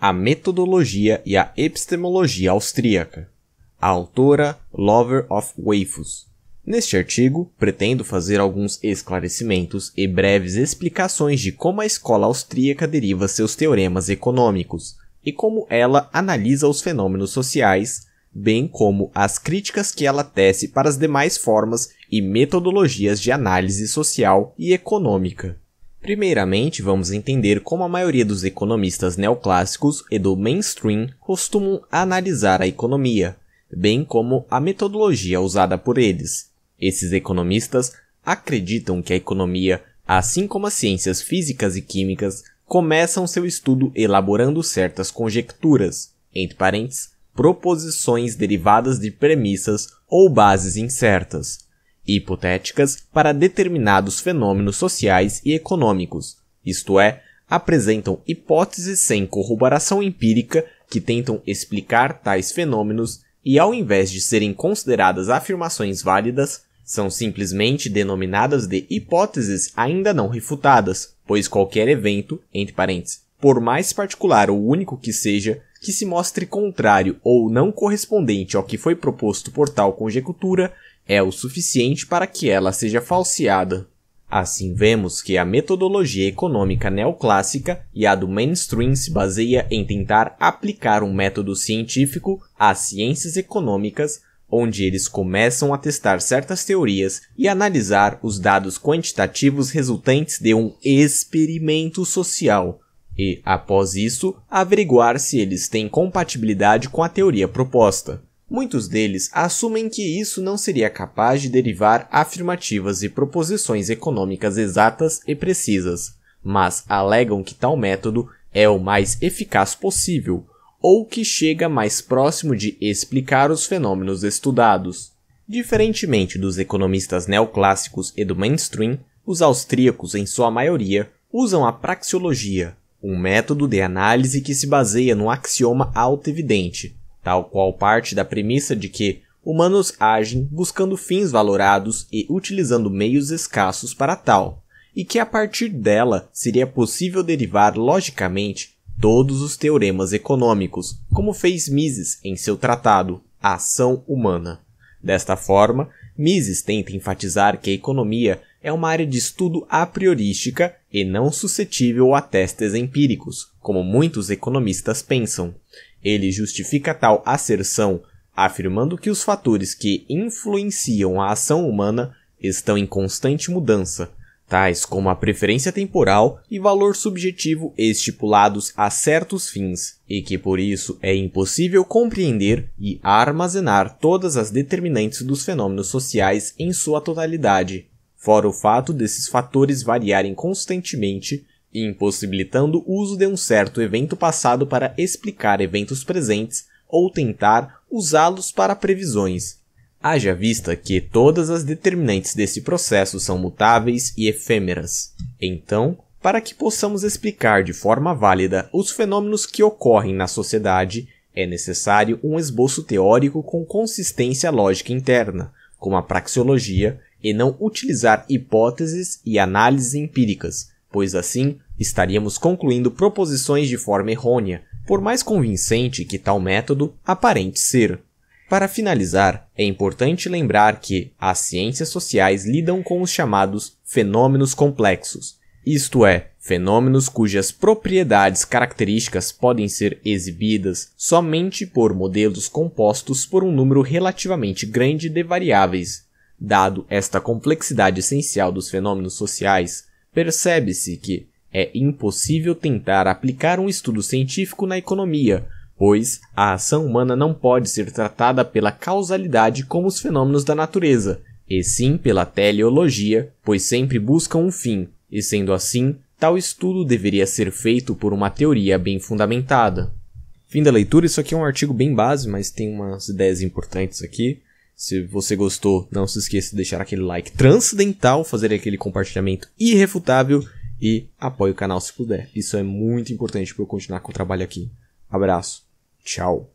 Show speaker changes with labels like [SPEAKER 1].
[SPEAKER 1] a metodologia e a epistemologia austríaca. A autora Lover of Waifus. Neste artigo, pretendo fazer alguns esclarecimentos e breves explicações de como a escola austríaca deriva seus teoremas econômicos e como ela analisa os fenômenos sociais, bem como as críticas que ela tece para as demais formas e metodologias de análise social e econômica. Primeiramente, vamos entender como a maioria dos economistas neoclássicos e do mainstream costumam analisar a economia, bem como a metodologia usada por eles. Esses economistas acreditam que a economia, assim como as ciências físicas e químicas, começam seu estudo elaborando certas conjecturas, entre parênteses, proposições derivadas de premissas ou bases incertas, hipotéticas para determinados fenômenos sociais e econômicos, isto é, apresentam hipóteses sem corroboração empírica que tentam explicar tais fenômenos e, ao invés de serem consideradas afirmações válidas, são simplesmente denominadas de hipóteses ainda não refutadas, pois qualquer evento, entre parênteses, por mais particular ou único que seja, que se mostre contrário ou não correspondente ao que foi proposto por tal conjectura é o suficiente para que ela seja falseada. Assim vemos que a metodologia econômica neoclássica e a do mainstream se baseia em tentar aplicar um método científico às ciências econômicas, onde eles começam a testar certas teorias e analisar os dados quantitativos resultantes de um experimento social, e, após isso, averiguar se eles têm compatibilidade com a teoria proposta. Muitos deles assumem que isso não seria capaz de derivar afirmativas e proposições econômicas exatas e precisas, mas alegam que tal método é o mais eficaz possível, ou que chega mais próximo de explicar os fenômenos estudados. Diferentemente dos economistas neoclássicos e do mainstream, os austríacos, em sua maioria, usam a praxeologia, um método de análise que se baseia no axioma autoevidente, tal qual parte da premissa de que humanos agem buscando fins valorados e utilizando meios escassos para tal, e que a partir dela seria possível derivar logicamente todos os teoremas econômicos, como fez Mises em seu tratado A Ação Humana. Desta forma, Mises tenta enfatizar que a economia é uma área de estudo a priorística e não suscetível a testes empíricos, como muitos economistas pensam. Ele justifica tal asserção afirmando que os fatores que influenciam a ação humana estão em constante mudança, tais como a preferência temporal e valor subjetivo estipulados a certos fins, e que por isso é impossível compreender e armazenar todas as determinantes dos fenômenos sociais em sua totalidade fora o fato desses fatores variarem constantemente e impossibilitando o uso de um certo evento passado para explicar eventos presentes ou tentar usá-los para previsões. Haja vista que todas as determinantes desse processo são mutáveis e efêmeras. Então, para que possamos explicar de forma válida os fenômenos que ocorrem na sociedade, é necessário um esboço teórico com consistência lógica interna, como a praxeologia, e não utilizar hipóteses e análises empíricas, pois assim estaríamos concluindo proposições de forma errônea, por mais convincente que tal método aparente ser. Para finalizar, é importante lembrar que as ciências sociais lidam com os chamados fenômenos complexos, isto é, fenômenos cujas propriedades características podem ser exibidas somente por modelos compostos por um número relativamente grande de variáveis Dado esta complexidade essencial dos fenômenos sociais, percebe-se que é impossível tentar aplicar um estudo científico na economia, pois a ação humana não pode ser tratada pela causalidade como os fenômenos da natureza, e sim pela teleologia, pois sempre buscam um fim, e sendo assim, tal estudo deveria ser feito por uma teoria bem fundamentada. Fim da leitura, isso aqui é um artigo bem base, mas tem umas ideias importantes aqui. Se você gostou, não se esqueça de deixar aquele like transcendental, fazer aquele compartilhamento irrefutável e apoie o canal se puder. Isso é muito importante para eu continuar com o trabalho aqui. Abraço. Tchau.